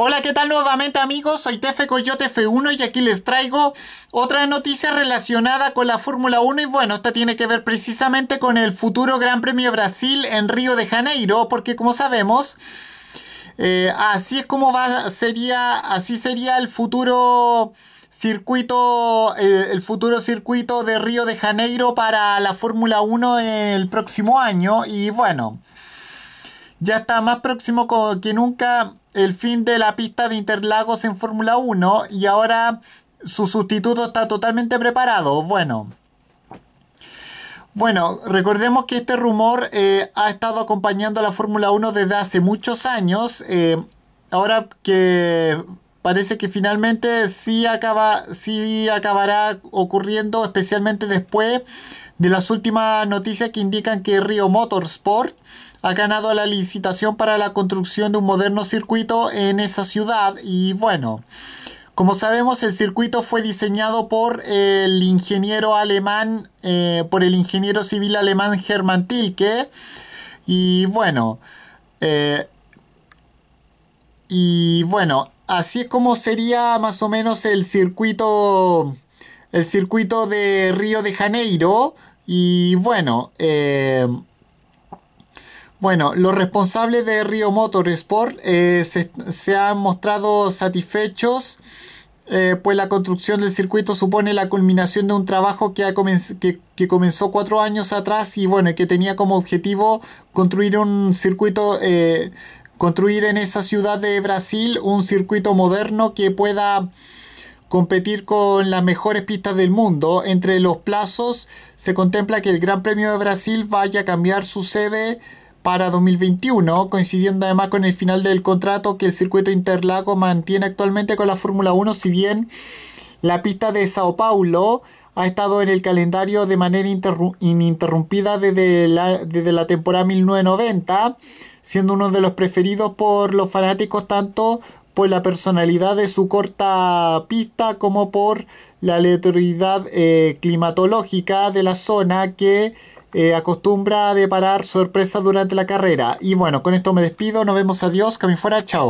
Hola, ¿qué tal nuevamente amigos? Soy Tefe Coyote F1 y aquí les traigo otra noticia relacionada con la Fórmula 1 y bueno, esta tiene que ver precisamente con el futuro Gran Premio Brasil en Río de Janeiro porque como sabemos... Eh, así es como va, sería, así sería el futuro circuito, eh, el futuro circuito de Río de Janeiro para la Fórmula 1 el próximo año y bueno, ya está más próximo que nunca el fin de la pista de Interlagos en Fórmula 1 y ahora su sustituto está totalmente preparado. Bueno. Bueno, recordemos que este rumor eh, ha estado acompañando a la Fórmula 1 desde hace muchos años. Eh, ahora que parece que finalmente sí, acaba, sí acabará ocurriendo, especialmente después de las últimas noticias que indican que Río Motorsport ha ganado la licitación para la construcción de un moderno circuito en esa ciudad y bueno. Como sabemos, el circuito fue diseñado por el ingeniero alemán, eh, por el ingeniero civil alemán Hermann Tilke. Y bueno, eh, y bueno, así es como sería más o menos el circuito, el circuito de Río de Janeiro. Y bueno, eh, bueno, los responsables de Río Motorsport eh, se, han mostrado satisfechos, eh, pues la construcción del circuito supone la culminación de un trabajo que, que, comenzó cuatro años atrás y bueno, que tenía como objetivo construir un circuito construir en esa ciudad de Brasil un circuito moderno que pueda competir con las mejores pistas del mundo. Entre los plazos se contempla que el Gran Premio de Brasil vaya a cambiar su sede para 2021, coincidiendo además con el final del contrato que el circuito Interlago mantiene actualmente con la Fórmula 1, si bien la pista de Sao Paulo ha estado en el calendario de manera ininterrumpida desde la, desde la temporada 1990, siendo uno de los preferidos por los fanáticos tanto por la personalidad de su corta pista como por la aleatoriedad eh, climatológica de la zona que eh, acostumbra a deparar sorpresas durante la carrera. Y bueno, con esto me despido, nos vemos, adiós, que fuera, chao.